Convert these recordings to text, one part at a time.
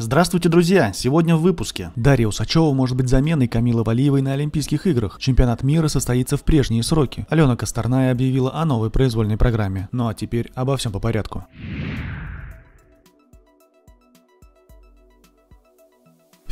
Здравствуйте, друзья! Сегодня в выпуске. Дарья Усачева может быть заменой Камилы Валиевой на Олимпийских играх. Чемпионат мира состоится в прежние сроки. Алена Косторная объявила о новой произвольной программе. Ну а теперь обо всем по порядку.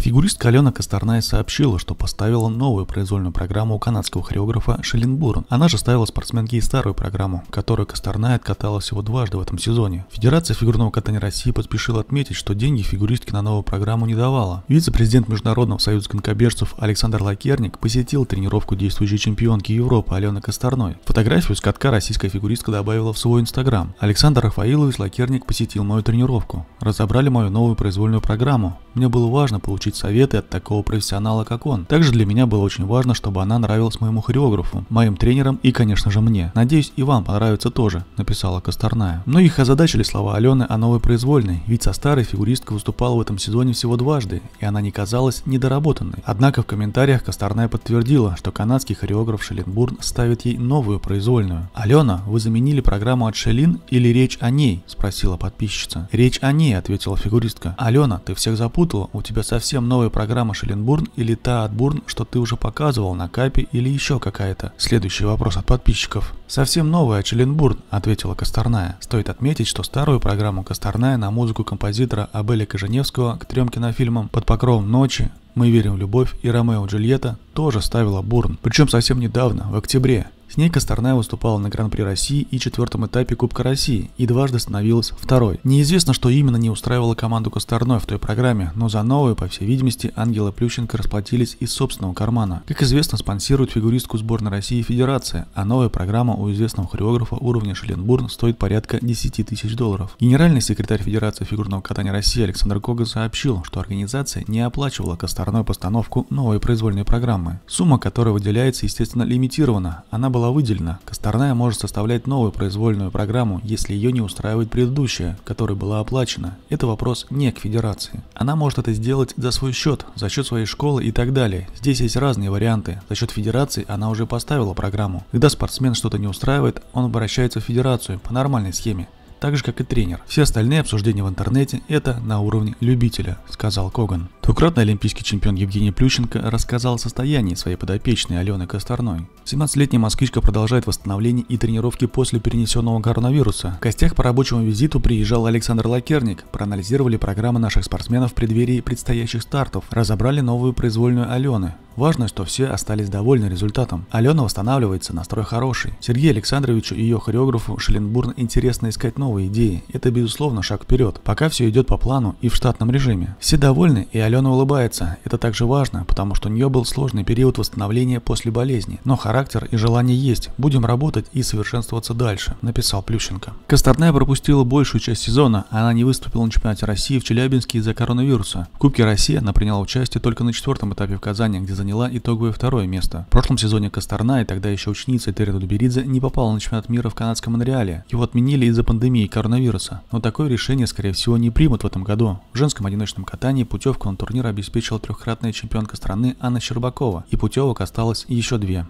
Фигуристка Алена Косторная сообщила, что поставила новую произвольную программу у канадского хореографа Шелленбурн. Она же ставила спортсменке и старую программу, которую Косторная откатала всего дважды в этом сезоне. Федерация фигурного катания России поспешила отметить, что деньги фигуристке на новую программу не давала. Вице-президент Международного союза конькобежцев Александр Лакерник посетил тренировку действующей чемпионки Европы Алены Косторной. Фотографию с катка российская фигуристка добавила в свой инстаграм. Александр Рафаилович Лакерник посетил мою тренировку. Разобрали мою новую произвольную программу. Мне было важно получить получить советы от такого профессионала, как он. Также для меня было очень важно, чтобы она нравилась моему хореографу, моим тренерам и, конечно же, мне. Надеюсь, и вам понравится тоже, написала Косторная. Многих озадачили слова Алены о новой произвольной, ведь со старой фигуристка выступала в этом сезоне всего дважды, и она не казалась недоработанной. Однако в комментариях Косторная подтвердила, что канадский хореограф Шеллинбурн ставит ей новую произвольную. «Алена, вы заменили программу от Шелин или речь о ней?» – спросила подписчица. «Речь о ней», – ответила фигуристка. «Алена, ты всех запутала, у тебя совсем новая программа Шелленбурн или та от Бурн, что ты уже показывал на Капе или еще какая-то? Следующий вопрос от подписчиков. Совсем новая от Шелленбурн, ответила Косторная. Стоит отметить, что старую программу Косторная на музыку композитора Абеля Коженевского к трем кинофильмам «Под покровом ночи», «Мы верим в любовь» и «Ромео и Джульетта» тоже ставила Бурн, причем совсем недавно, в октябре. С ней Косторная выступала на Гран-при России и четвертом этапе Кубка России и дважды становилась второй. Неизвестно, что именно не устраивало команду Косторной в той программе, но за новую, по всей видимости, Ангела Плющенко расплатились из собственного кармана. Как известно, спонсирует фигуристку сборной России Федерация, а новая программа у известного хореографа уровня Шеленбурн стоит порядка 10 тысяч долларов. Генеральный секретарь Федерации фигурного катания России Александр Кога сообщил, что организация не оплачивала Косторной постановку новой произвольной программы. Сумма, которая выделяется, естественно, лимитирована. Она была выделена, Косторная может составлять новую произвольную программу, если ее не устраивает предыдущая, которая была оплачена. Это вопрос не к федерации. Она может это сделать за свой счет, за счет своей школы и так далее. Здесь есть разные варианты. За счет федерации она уже поставила программу. Когда спортсмен что-то не устраивает, он обращается в федерацию по нормальной схеме так же, как и тренер. Все остальные обсуждения в интернете – это на уровне любителя, сказал Коган. Двукратный олимпийский чемпион Евгений Плющенко рассказал о состоянии своей подопечной Алены Косторной. 17-летняя москвичка продолжает восстановление и тренировки после перенесенного коронавируса. В костях по рабочему визиту приезжал Александр Лакерник, проанализировали программы наших спортсменов в преддверии предстоящих стартов, разобрали новую произвольную Алены, Важно, что все остались довольны результатом. Алена восстанавливается, настрой хороший. Сергею Александровичу и ее хореографу Шеленбурн интересно искать новые новые идеи. Это, безусловно, шаг вперед, пока все идет по плану и в штатном режиме. Все довольны, и Алена улыбается. Это также важно, потому что у нее был сложный период восстановления после болезни. Но характер и желание есть. Будем работать и совершенствоваться дальше, написал Плющенко. Косторная пропустила большую часть сезона. Она не выступила на чемпионате России в Челябинске из-за коронавируса. В Кубке России она приняла участие только на четвертом этапе в Казани, где заняла итоговое второе место. В прошлом сезоне Косторная, тогда еще ученица Терри Дуберидзе, не попала на чемпионат мира в канадском Монреале. Его отменили из-за пандемии пандемии коронавируса, но такое решение, скорее всего, не примут в этом году. В женском одиночном катании путевку на турнир обеспечила трехкратная чемпионка страны Анна Щербакова, и путевок осталось еще две.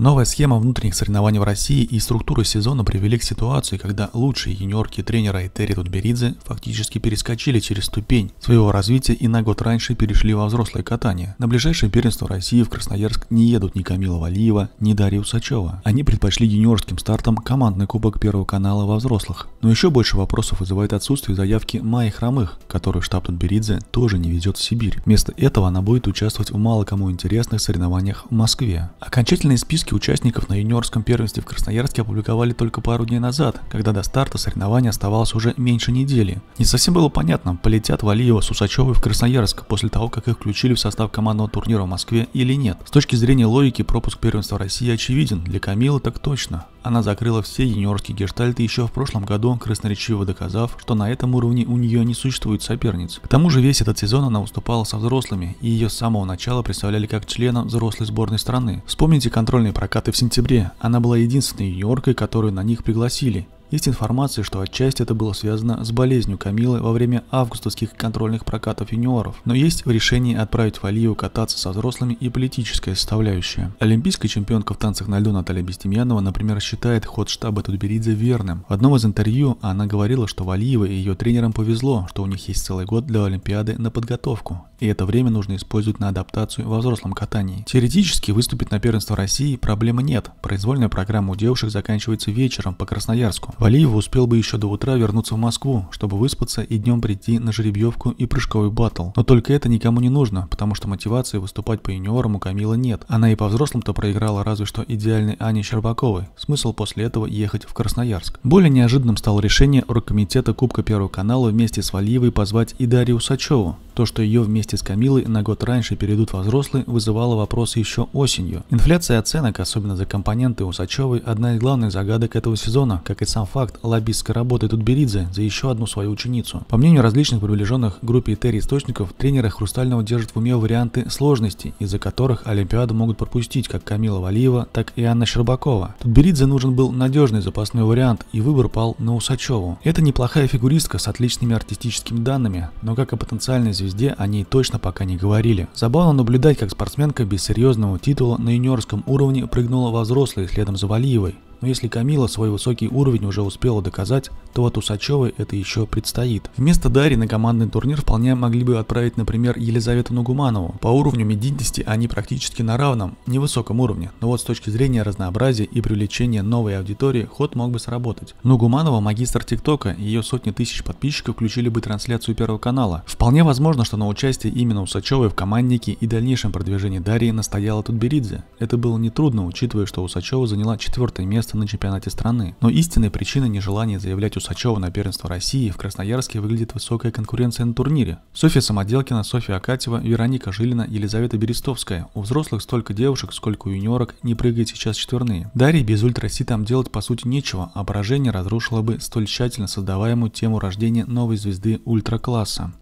Новая схема внутренних соревнований в России и структура сезона привели к ситуации, когда лучшие юниорки тренера Этери Тутберидзе фактически перескочили через ступень своего развития и на год раньше перешли во взрослое катание. На ближайшее первенство России в Красноярск не едут ни Камила Валиева, ни Дарья Усачева. Они предпочли юниорским стартом командный кубок Первого канала во взрослых. Но еще больше вопросов вызывает отсутствие заявки Майи Хромых, которую штаб Тутберидзе тоже не везет в Сибирь. Вместо этого она будет участвовать в мало кому интересных соревнованиях в Москве. Окончательные списки Списки участников на юниорском первенстве в Красноярске опубликовали только пару дней назад, когда до старта соревнований оставалось уже меньше недели. Не совсем было понятно, полетят Валиева с Усачевой в Красноярск после того, как их включили в состав командного турнира в Москве или нет. С точки зрения логики, пропуск первенства России очевиден, для Камилы так точно. Она закрыла все юниорские гештальты еще в прошлом году, красноречиво доказав, что на этом уровне у нее не существует соперниц. К тому же весь этот сезон она выступала со взрослыми, и ее с самого начала представляли как члена взрослой сборной страны. Вспомните контрольные прокаты в сентябре, она была единственной юниоркой, которую на них пригласили. Есть информация, что отчасти это было связано с болезнью Камилы во время августовских контрольных прокатов юниоров, но есть в решении отправить Валию кататься со взрослыми и политическая составляющая. Олимпийская чемпионка в танцах на льду Наталья Бестемьянова, например, считает ход штаба Тутберидзе верным. В одном из интервью она говорила, что Валиева и ее тренерам повезло, что у них есть целый год для Олимпиады на подготовку, и это время нужно использовать на адаптацию во взрослом катании. Теоретически выступить на первенство России проблемы нет, произвольная программа у девушек заканчивается вечером по Красноярску. Валиев успел бы еще до утра вернуться в Москву, чтобы выспаться и днем прийти на жеребьевку и прыжковый батл. Но только это никому не нужно, потому что мотивации выступать по юниорам у Камила нет. Она и по-взрослым-то проиграла разве что идеальной Ане Щербаковой. Смысл после этого ехать в Красноярск. Более неожиданным стало решение оргкомитета Кубка Первого канала вместе с Валиевой позвать и Дарью Усачеву, то, что ее вместе с Камилой на год раньше перейдут во взрослые, вызывало вопросы еще осенью. Инфляция оценок, особенно за компоненты Усачевой, одна из главных загадок этого сезона, как и сам факт лоббистской работы Тутберидзе за еще одну свою ученицу. По мнению различных приближенных группе Терри источников, тренеры Хрустального держат в уме варианты сложности, из-за которых Олимпиаду могут пропустить как Камила Валиева, так и Анна Щербакова. Тутберидзе нужен был надежный запасной вариант, и выбор пал на Усачеву. Это неплохая фигуристка с отличными артистическими данными, но как и потенциальная звезда звезде они точно пока не говорили. Забавно наблюдать, как спортсменка без серьезного титула на юниорском уровне прыгнула во взрослые следом за Валиевой. Но если Камила свой высокий уровень уже успела доказать, то от Усачевой это еще предстоит. Вместо Дари на командный турнир вполне могли бы отправить, например, Елизавету Нагуманову. По уровню медийности они практически на равном, невысоком уровне, но вот с точки зрения разнообразия и привлечения новой аудитории ход мог бы сработать. Нагуманова магистр ТикТока, ее сотни тысяч подписчиков включили бы трансляцию Первого канала. Вполне возможно, что на участие именно Усачевой в команднике и дальнейшем продвижении Дарьи настояла Тутберидзе. Это было нетрудно, учитывая, что Усачева заняла четвертое место место на чемпионате страны. Но истинной причиной нежелания заявлять Усачева на первенство России в Красноярске выглядит высокая конкуренция на турнире. Софья Самоделкина, Софья Акатьева, Вероника Жилина, Елизавета Берестовская. У взрослых столько девушек, сколько у юниорок, не прыгает сейчас четверные. Дарье без ультраси там делать по сути нечего, а поражение разрушило бы столь тщательно создаваемую тему рождения новой звезды ультракласса.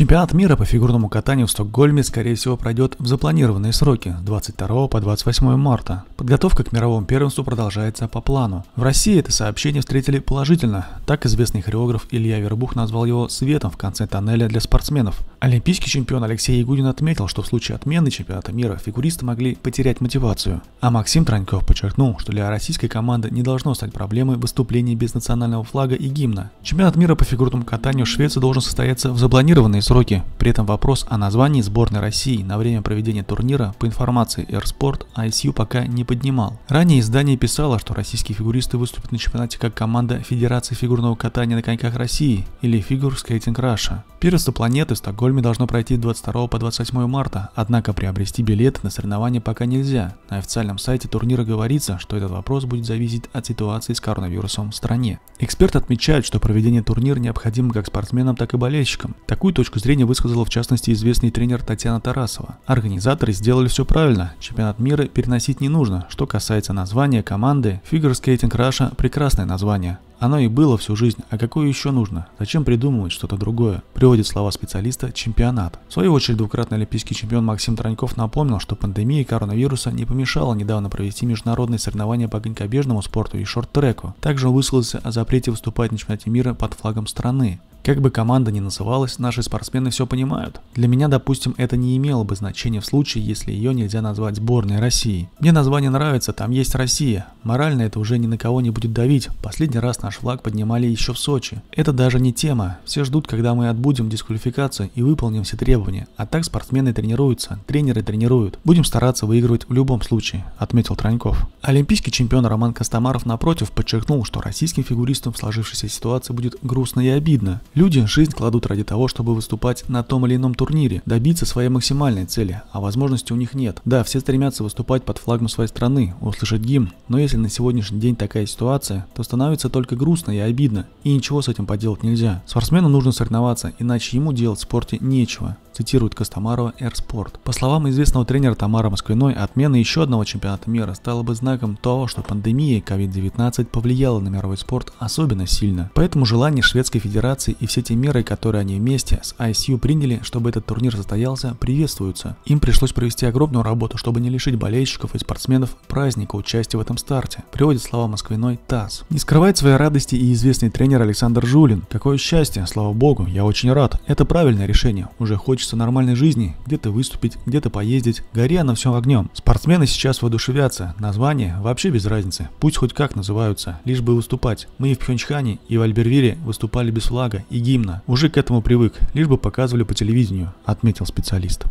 Чемпионат мира по фигурному катанию в Стокгольме, скорее всего, пройдет в запланированные сроки – 22 по 28 марта. Подготовка к мировому первенству продолжается по плану. В России это сообщение встретили положительно. Так известный хореограф Илья Вербух назвал его «светом в конце тоннеля для спортсменов». Олимпийский чемпион Алексей Ягудин отметил, что в случае отмены чемпионата мира фигуристы могли потерять мотивацию. А Максим Траньков подчеркнул, что для российской команды не должно стать проблемой выступление без национального флага и гимна. Чемпионат мира по фигурному катанию в Швеции должен состояться в запланированные сроки сроки. При этом вопрос о названии сборной России на время проведения турнира по информации Air Sport, ISU пока не поднимал. Ранее издание писало, что российские фигуристы выступят на чемпионате как команда Федерации фигурного катания на коньках России или Фигур Скейтинг Раша. Первенство планеты в Стокгольме должно пройти 22 по 28 марта, однако приобрести билеты на соревнования пока нельзя. На официальном сайте турнира говорится, что этот вопрос будет зависеть от ситуации с коронавирусом в стране. Эксперты отмечают, что проведение турнира необходимо как спортсменам, так и болельщикам. Такую точку точку зрения высказала в частности известный тренер Татьяна Тарасова. Организаторы сделали все правильно, чемпионат мира переносить не нужно. Что касается названия команды, Figure Skating Russia – прекрасное название. Оно и было всю жизнь, а какое еще нужно? Зачем придумывать что-то другое? Приводит слова специалиста «чемпионат». В свою очередь, двукратный олимпийский чемпион Максим Траньков напомнил, что пандемия коронавируса не помешала недавно провести международные соревнования по конькобежному спорту и шорт-треку. Также он высказался о запрете выступать на чемпионате мира под флагом страны. Как бы команда ни называлась, наши спортсмены все понимают. Для меня, допустим, это не имело бы значения в случае, если ее нельзя назвать сборной России. Мне название нравится, там есть Россия. Морально это уже ни на кого не будет давить. Последний раз наш флаг поднимали еще в Сочи. Это даже не тема. Все ждут, когда мы отбудем дисквалификацию и выполним все требования. А так спортсмены тренируются, тренеры тренируют. Будем стараться выигрывать в любом случае, отметил Траньков. Олимпийский чемпион Роман Костомаров напротив подчеркнул, что российским фигуристам в сложившейся ситуации будет грустно и обидно. Люди жизнь кладут ради того, чтобы выступать на том или ином турнире, добиться своей максимальной цели, а возможности у них нет. Да, все стремятся выступать под флагом своей страны, услышать гимн, но если на сегодняшний день такая ситуация, то становится только грустно и обидно, и ничего с этим поделать нельзя. Спортсмену нужно соревноваться, иначе ему делать в спорте нечего цитирует Костомарова Airsport. По словам известного тренера Тамара Москвиной, отмена еще одного чемпионата мира стала бы знаком того, что пандемия COVID-19 повлияла на мировой спорт особенно сильно. Поэтому желание Шведской Федерации и все те меры, которые они вместе с ICU приняли, чтобы этот турнир состоялся, приветствуются. Им пришлось провести огромную работу, чтобы не лишить болельщиков и спортсменов праздника участия в этом старте, приводит слова москвиной ТАСС. Не скрывает своей радости и известный тренер Александр Жулин. Какое счастье, слава богу, я очень рад. Это правильное решение. Уже хочется нормальной жизни, где-то выступить, где-то поездить. Гори на всем огнем. Спортсмены сейчас воодушевятся. Название вообще без разницы. Пусть хоть как называются, лишь бы выступать. Мы и в Пхенчхане, и в Альбервире выступали без флага, и гимна. Уже к этому привык, лишь бы показывали по телевидению, отметил специалист.